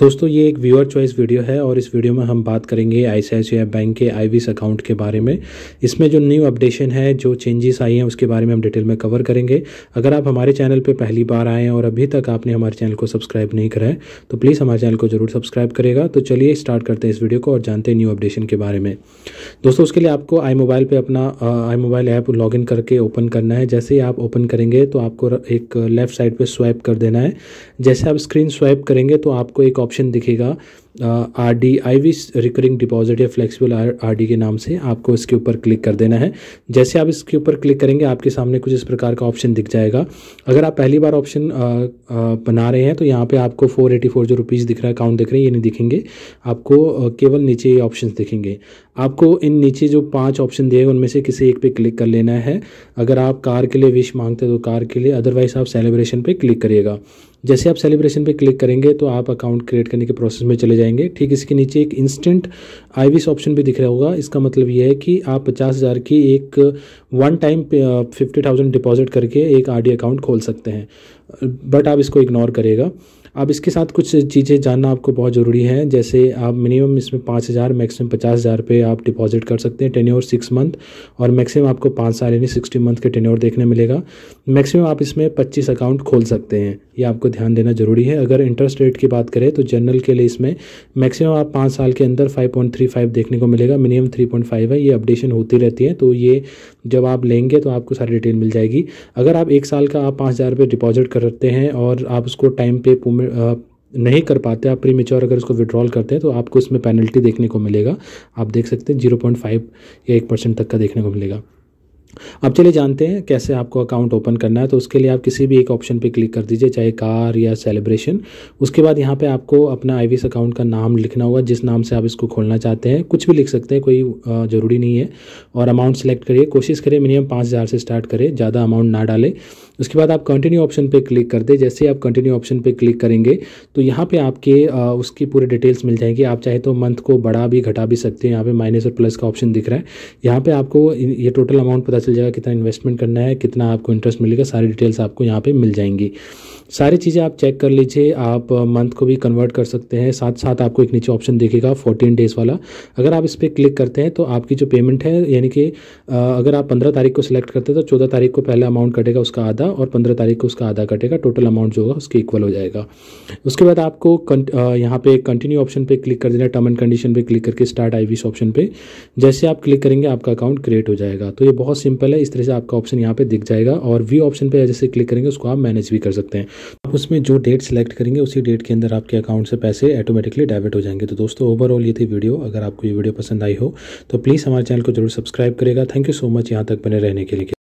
दोस्तों ये एक व्यूअर चॉइस वीडियो है और इस वीडियो में हम बात करेंगे आई बैंक के आई अकाउंट के बारे में इसमें जो न्यू अपडेशन है जो चेंजेस आई हैं उसके बारे में हम डिटेल में कवर करेंगे अगर आप हमारे चैनल पे पहली बार आए हैं और अभी तक आपने हमारे चैनल को सब्सक्राइब नहीं करा है तो प्लीज़ हमारे चैनल को जरूर सब्सक्राइब करेगा तो चलिए स्टार्ट करते हैं इस वीडियो को और जानते हैं न्यू अपडेशन के बारे में दोस्तों उसके लिए आपको आई मोबाइल पर अपना आई मोबाइल ऐप लॉग करके ओपन करना है जैसे ही आप ओपन करेंगे तो आपको एक लेफ्ट साइड पर स्वाइप कर देना है जैसे आप स्क्रीन स्वाइप करेंगे तो आपको एक ऑप्शन दिखेगा R D iWish recurring deposit या फ्लेक्सिबल आर डी के नाम से आपको इसके ऊपर क्लिक कर देना है जैसे आप इसके ऊपर क्लिक करेंगे आपके सामने कुछ इस प्रकार का ऑप्शन दिख जाएगा अगर आप पहली बार ऑप्शन बना रहे हैं तो यहाँ पे आपको फोर एटी फोर जो रुपीज़ दिख रहा है अकाउंट दिख रहे हैं ये नहीं दिखेंगे आपको केवल नीचे ये ऑप्शन दिखेंगे आपको इन नीचे जो पाँच ऑप्शन दिए उनमें से किसी एक पे क्लिक कर लेना है अगर आप कार के लिए विश मांगते हैं तो कार के लिए अदरवाइज़ आप सेलिब्रेशन पर क्लिक करिएगा जैसे आप सेलिब्रेशन पर क्लिक करेंगे तो आप अकाउंट क्रिएट करने के प्रोसेस में चले जाए जाएंगे ठीक इसके नीचे एक इंस्टेंट आई ऑप्शन भी दिख रहा होगा इसका मतलब यह है कि आप पचास हज़ार की एक one time fifty thousand deposit करके एक आर अकाउंट खोल सकते हैं बट आप इसको इग्नोर करेगा अब इसके साथ कुछ चीज़ें जानना आपको बहुत ज़रूरी है जैसे आप मिनिमम इसमें पाँच हज़ार मैक्सिमम पचास हज़ार पे आप डिपॉजिट कर सकते हैं टेन और सिक्स मंथ और मैक्सिमम आपको पाँच साल यानी सिक्सटी मंथ के टेन देखने मिलेगा मैक्सिमम आप इसमें पच्चीस अकाउंट खोल सकते हैं ये आपको ध्यान देना ज़रूरी है अगर इंटरेस्ट रेट की बात करें तो जनरल के लिए इसमें मैक्सिमम आप पाँच साल के अंदर फाइव देखने को मिलेगा मिनिमम थ्री है ये अपडेशन होती रहती है तो ये जब आप लेंगे तो आपको सारी डिटेल मिल जाएगी अगर आप एक साल का आप पाँच हज़ार रुपये डिपॉजिट करते हैं और आप उसको टाइम पे पेमेंट नहीं कर पाते आप प्री मेच्योर अगर उसको विड्रॉल करते हैं तो आपको इसमें पेनल्टी देखने को मिलेगा आप देख सकते हैं जीरो पॉइंट फाइव या एक परसेंट तक का देखने को मिलेगा अब चलिए जानते हैं कैसे आपको अकाउंट ओपन करना है तो उसके लिए आप किसी भी एक ऑप्शन पे क्लिक कर दीजिए चाहे कार या सेलिब्रेशन उसके बाद यहाँ पे आपको अपना आई अकाउंट का नाम लिखना होगा जिस नाम से आप इसको खोलना चाहते हैं कुछ भी लिख सकते हैं कोई ज़रूरी नहीं है और अमाउंट सेलेक्ट करिए कोशिश करिए मिनिमम पाँच हज़ार से स्टार्ट करें ज़्यादा अमाउंट ना डालें उसके बाद आप कंटिन्यू ऑप्शन पर क्लिक कर दें जैसे आप कंटिन्यू ऑप्शन पर क्लिक करेंगे तो यहाँ पर आपके उसकी पूरी डिटेल्स मिल जाएंगी आप चाहे तो मंथ को बड़ा भी घटा भी सकते हैं यहाँ पर माइनस और प्लस का ऑप्शन दिख रहा है यहाँ पे आपको ये टोटल अमाउंट पता चल जाएगा कितना इन्वेस्टमेंट करना है कितना आपको इंटरेस्ट मिलेगा सारी डिटेल्स आपको यहाँ पे मिल जाएंगी सारी चीज़ें आप चेक कर लीजिए आप मंथ uh, को भी कन्वर्ट कर सकते हैं साथ साथ आपको एक नीचे ऑप्शन देखेगा फोर्टीन डेज़ वाला अगर आप इस पर क्लिक करते हैं तो आपकी जो पेमेंट है यानी कि uh, अगर आप पंद्रह तारीख को सिलेक्ट करते हैं तो चौदह तारीख को पहला अमाउंट कटेगा उसका आधा और पंद्रह तारीख को उसका आधा कटेगा टोटल अमाउंट जो होगा उसके इक्वल हो जाएगा उसके बाद आपको uh, यहाँ पे कंटिन्यू ऑप्शन पर क्लिक कर देना टर्म एंड कंडीशन पर क्लिक करके स्टार्ट आई ऑप्शन पर जैसे आप क्लिक करेंगे आपका अकाउंट क्रिएट हो जाएगा तो ये बहुत सिंपल है इस तरह से आपका ऑप्शन यहाँ पे दिख जाएगा और व्यू ऑप्शन पे जैसे क्लिक करेंगे उसको आप मैनेज भी कर सकते हैं आप उसमें जो डेट सेलेक्ट करेंगे उसी डेट के अंदर आपके अकाउंट से पैसे ऑटोमेटिकली डेबिट हो जाएंगे तो दोस्तों ओवरऑल ये थी वीडियो अगर आपको ये वीडियो पसंद आई हो तो प्लीज़ हमारे चैनल को जरूर सब्सक्राइब करेगा थैंक यू सो मच यहाँ तक बने रहने के लिए